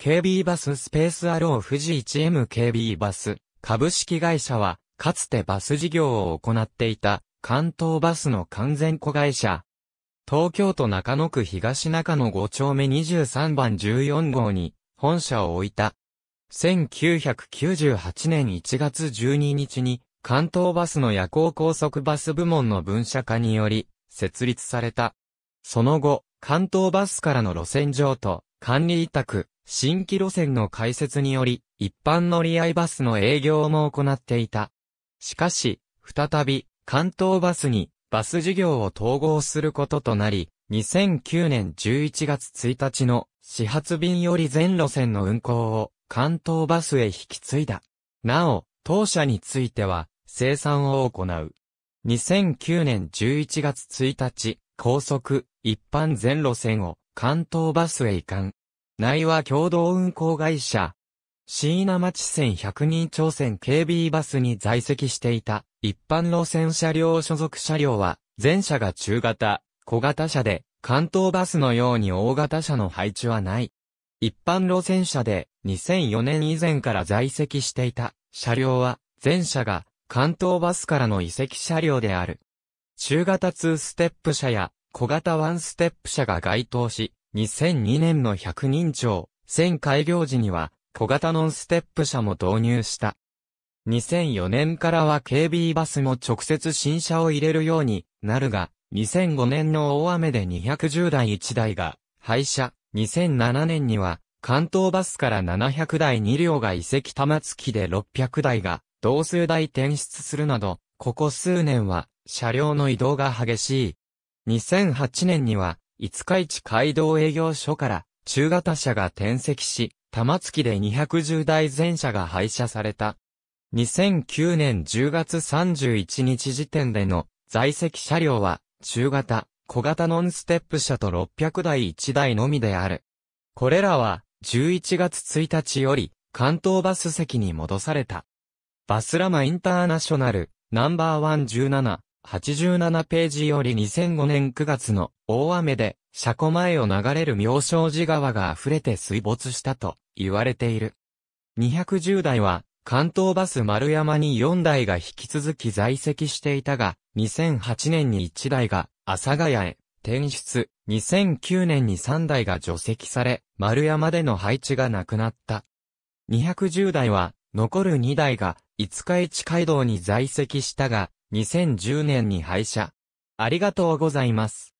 KB バススペースアロー富士 1MKB バス株式会社は、かつてバス事業を行っていた関東バスの完全子会社。東京都中野区東中野5丁目23番14号に本社を置いた。1998年1月12日に関東バスの夜行高速バス部門の分社化により設立された。その後、関東バスからの路線上と管理委託、新規路線の開設により、一般乗り合いバスの営業も行っていた。しかし、再び、関東バスに、バス事業を統合することとなり、2009年11月1日の始発便より全路線の運行を関東バスへ引き継いだ。なお、当社については、生産を行う。2009年11月1日、高速、一般全路線を関東バスへ移管。内は共同運行会社、椎名町線100人朝鮮 KB バスに在籍していた一般路線車両所属車両は、全車が中型、小型車で、関東バスのように大型車の配置はない。一般路線車で2004年以前から在籍していた車両は全車が関東バスからの移籍車両である。中型2ステップ車や小型1ステップ車が該当し、2002年の100人超、1000開業時には、小型ノンステップ車も導入した。2004年からは警備バスも直接新車を入れるようになるが、2005年の大雨で210台1台が廃車。2007年には関東バスから700台2両が移籍玉付きで600台が同数台転出するなど、ここ数年は車両の移動が激しい。2008年には五日市街道営業所から中型車が転籍し、玉月で210台全車が廃車された。2009年10月31日時点での在籍車両は中型、小型ノンステップ車と600台1台のみである。これらは11月1日より関東バス席に戻された。バスラマインターナショナルナンバーワン1 7 87ページより2005年9月の大雨で車庫前を流れる妙正寺川が溢れて水没したと言われている。210台は関東バス丸山に4台が引き続き在籍していたが、2008年に1台が阿佐ヶ谷へ転出、2009年に3台が除籍され、丸山での配置がなくなった。210台は残る2台が五日市街道に在籍したが、2010年に廃車。ありがとうございます。